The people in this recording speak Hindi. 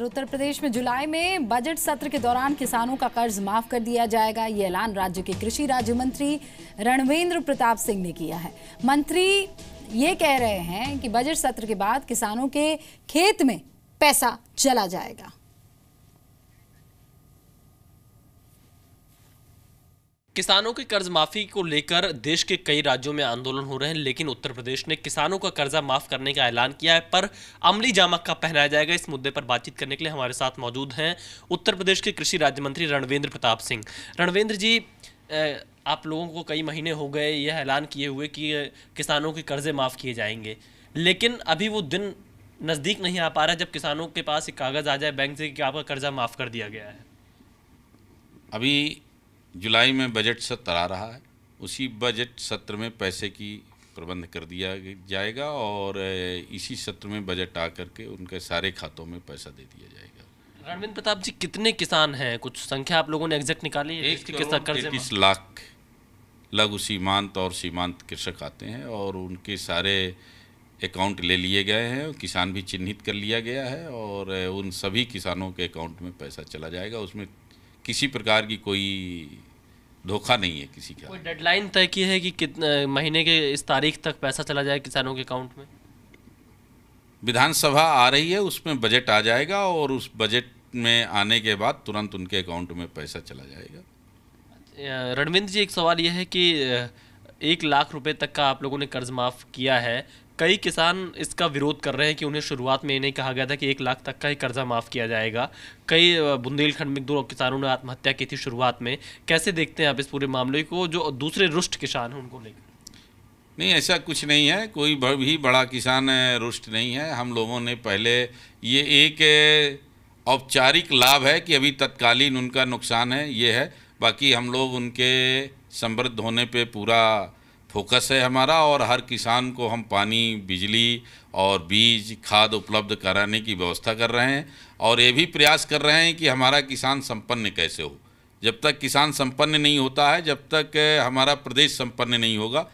उधर उत्तर प्रदेश में जुलाई में बजट सत्र के दौरान किसानों का कर्ज माफ कर दिया जाएगा ये ऐलान राज्य के कृषि राज्य मंत्री रणवेंद्र प्रताप सिंह ने किया है मंत्री ये कह रहे हैं कि बजट सत्र के बाद किसानों के खेत में पैसा चला जाएगा किसानों की कर्ज माफी को लेकर देश के कई राज्यों में आंदोलन हो रहे हैं लेकिन उत्तर प्रदेश ने किसानों का कर्जा माफ करने का ऐलान किया है पर अमली जामा कब पहनाया जाएगा इस मुद्दे पर बातचीत करने के लिए हमारे साथ मौजूद हैं उत्तर प्रदेश के कृषि राज्य मंत्री रणवेंद्र प्रताप सिंह रणवेंद्र जी आप लोगों को कई महीने हो गए यह ऐलान किए हुए कि किसानों के कर्जे माफ़ किए जाएंगे लेकिन अभी वो दिन नज़दीक नहीं आ पा रहा जब किसानों के पास एक कागज़ आ जाए बैंक से कि आपका कर्जा माफ़ कर दिया गया है अभी जुलाई में बजट सत्र आ रहा है उसी बजट सत्र में पैसे की प्रबंध कर दिया जाएगा और इसी सत्र में बजट आ करके उनके सारे खातों में पैसा दे दिया जाएगा रणविंद प्रताप जी कितने किसान हैं कुछ संख्या आप लोगों ने एग्जैक्ट निकाली है एक लाख लघु सीमांत और सीमांत कृषक आते हैं और उनके सारे अकाउंट ले लिए गए हैं किसान भी चिन्हित कर लिया गया है और उन सभी किसानों के अकाउंट में पैसा चला जाएगा उसमें किसी प्रकार की कोई धोखा नहीं है किसी का डेडलाइन तय की है कि कितने महीने के इस तारीख तक पैसा चला जाए किसानों के अकाउंट में विधानसभा आ रही है उसमें बजट आ जाएगा और उस बजट में आने के बाद तुरंत उनके अकाउंट में पैसा चला जाएगा रणविंद जी एक सवाल यह है कि एक लाख रुपए तक का आप लोगों ने कर्ज माफ़ किया है कई किसान इसका विरोध कर रहे हैं कि उन्हें शुरुआत में इन्हें कहा गया था कि एक लाख तक का ही कर्जा माफ़ किया जाएगा कई बुंदेलखंड में दो किसानों ने आत्महत्या की थी शुरुआत में कैसे देखते हैं आप इस पूरे मामले को जो दूसरे रुष्ट किसान हैं उनको लेकर नहीं ऐसा कुछ नहीं है कोई भी बड़ा किसान रुष्ट नहीं है हम लोगों ने पहले ये एक औपचारिक लाभ है कि अभी तत्कालीन उनका नुकसान है ये है बाकी हम लोग उनके समृद्ध होने पे पूरा फोकस है हमारा और हर किसान को हम पानी बिजली और बीज खाद उपलब्ध कराने की व्यवस्था कर रहे हैं और ये भी प्रयास कर रहे हैं कि हमारा किसान संपन्न कैसे हो जब तक किसान संपन्न नहीं होता है जब तक हमारा प्रदेश संपन्न नहीं होगा